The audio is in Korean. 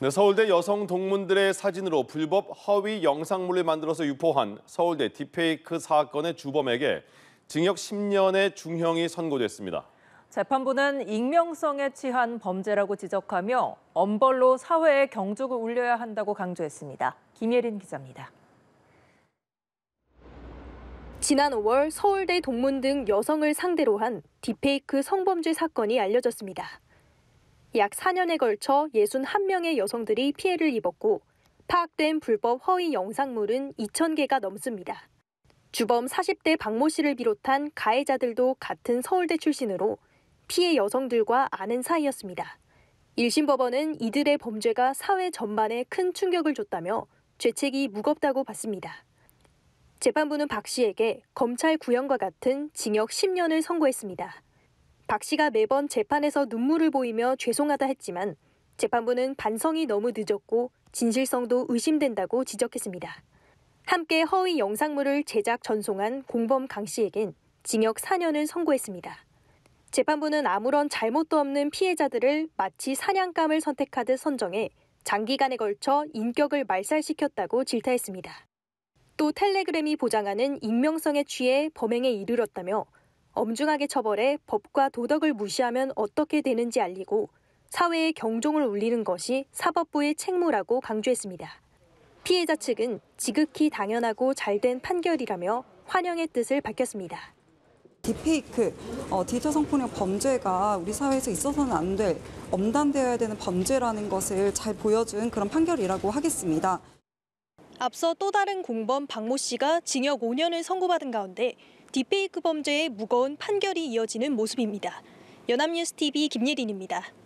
네, 서울대 여성 동문들의 사진으로 불법 허위 영상물을 만들어서 유포한 서울대 딥페이크 사건의 주범에게 징역 10년의 중형이 선고됐습니다. 재판부는 익명성에 취한 범죄라고 지적하며 엄벌로 사회의 경적을 울려야 한다고 강조했습니다. 김예린 기자입니다. 지난 5월 서울대 동문 등 여성을 상대로 한딥페이크 성범죄 사건이 알려졌습니다. 약 4년에 걸쳐 61명의 여성들이 피해를 입었고 파악된 불법 허위 영상물은 2,000개가 넘습니다. 주범 40대 박모 씨를 비롯한 가해자들도 같은 서울대 출신으로 피해 여성들과 아는 사이였습니다. 1심 법원은 이들의 범죄가 사회 전반에 큰 충격을 줬다며 죄책이 무겁다고 봤습니다. 재판부는 박 씨에게 검찰 구형과 같은 징역 10년을 선고했습니다. 박 씨가 매번 재판에서 눈물을 보이며 죄송하다 했지만 재판부는 반성이 너무 늦었고 진실성도 의심된다고 지적했습니다. 함께 허위 영상물을 제작 전송한 공범 강 씨에겐 징역 4년을 선고했습니다. 재판부는 아무런 잘못도 없는 피해자들을 마치 사냥감을 선택하듯 선정해 장기간에 걸쳐 인격을 말살시켰다고 질타했습니다. 또 텔레그램이 보장하는 익명성에 취해 범행에 이르렀다며 엄중하게 처벌해 법과 도덕을 무시하면 어떻게 되는지 알리고 사회의 경종을 울리는 것이 사법부의 책무라고 강조했습니다. 피해자 측은 지극히 당연하고 잘된 판결이라며 환영의 뜻을 밝혔습니다. 디페이크, 어, 디지털 성폭력 범죄가 우리 사회에서 있어서는 안 될, 엄단되어야 되는 범죄라는 것을 잘 보여준 그런 판결이라고 하겠습니다. 앞서 또 다른 공범 박모 씨가 징역 5년을 선고받은 가운데 딥페이크 범죄의 무거운 판결이 이어지는 모습입니다. 연합뉴스 TV 김예린입니다.